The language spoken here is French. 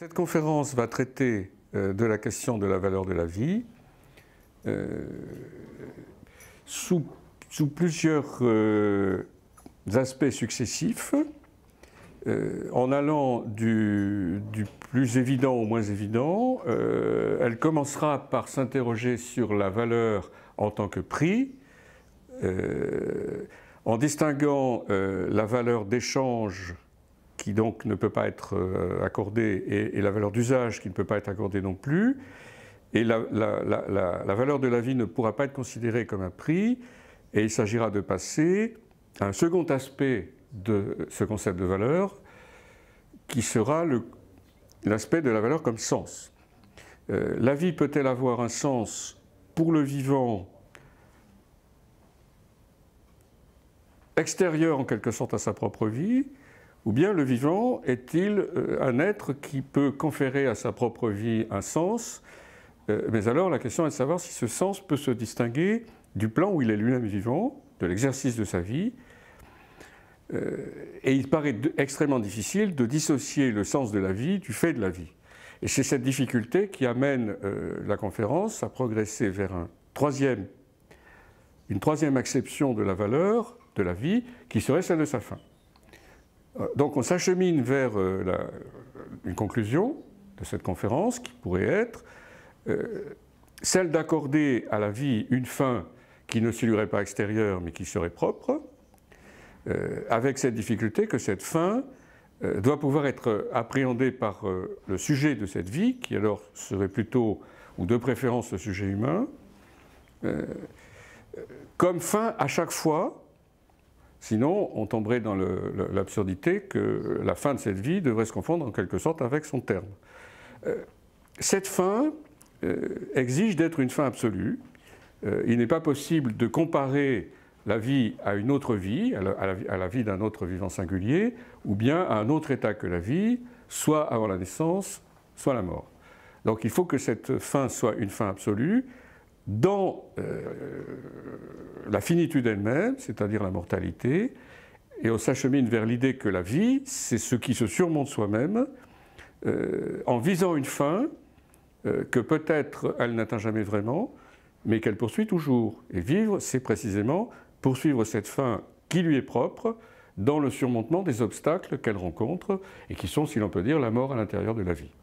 Cette conférence va traiter euh, de la question de la valeur de la vie euh, sous, plusieurs euh, aspects successifs, en allant du, plus évident au moins évident. elle commencera par s'interroger sur la valeur en tant que prix, en distinguant la valeur d'échange qui donc ne peut pas être euh, accordée, et, la valeur d'usage qui ne peut pas être accordée non plus. Et la, valeur de la vie ne pourra pas être considérée comme un prix, et il s'agira de passer à un second aspect de ce concept de valeur, qui sera l'aspect de la valeur comme sens. Euh, la vie peut-elle avoir un sens pour le vivant extérieur en quelque sorte à sa propre vie, ou bien le vivant est-il euh, un être qui peut conférer à sa propre vie un sens euh, Mais alors la question est de savoir si ce sens peut se distinguer du plan où il est lui-même vivant, de l'exercice de sa vie. Euh, et il paraît extrêmement difficile de dissocier le sens de la vie du fait de la vie. Et c'est cette difficulté qui amène la conférence à progresser vers un troisième, une troisième acception de la valeur de la vie, qui serait celle de sa fin. Donc on s'achemine vers euh, une conclusion de cette conférence qui pourrait être euh, celle d'accorder à la vie une fin qui ne serait pas extérieure mais qui serait propre, euh, avec cette difficulté que cette fin doit pouvoir être appréhendée par le sujet de cette vie, qui alors serait plutôt, ou de préférence, le sujet humain, comme fin à chaque fois Sinon, on tomberait dans l'absurdité que la fin de cette vie devrait se confondre en quelque sorte avec son terme. Euh, cette fin euh, exige d'être une fin absolue. Euh, il n'est pas possible de comparer la vie à une autre vie, à la vie d'un autre vivant singulier, ou bien à un autre état que la vie, soit avant la naissance, soit la mort. Donc il faut que cette fin soit une fin absolue, dans euh, la finitude elle-même, c'est-à-dire la mortalité, et on s'achemine vers l'idée que la vie, c'est ce qui se surmonte soi-même, euh, en visant une fin euh, que peut-être elle n'atteint jamais vraiment, mais qu'elle poursuit toujours. Et vivre, c'est précisément poursuivre cette fin qui lui est propre dans le surmontement des obstacles qu'elle rencontre et qui sont, si l'on peut dire, la mort à l'intérieur de la vie.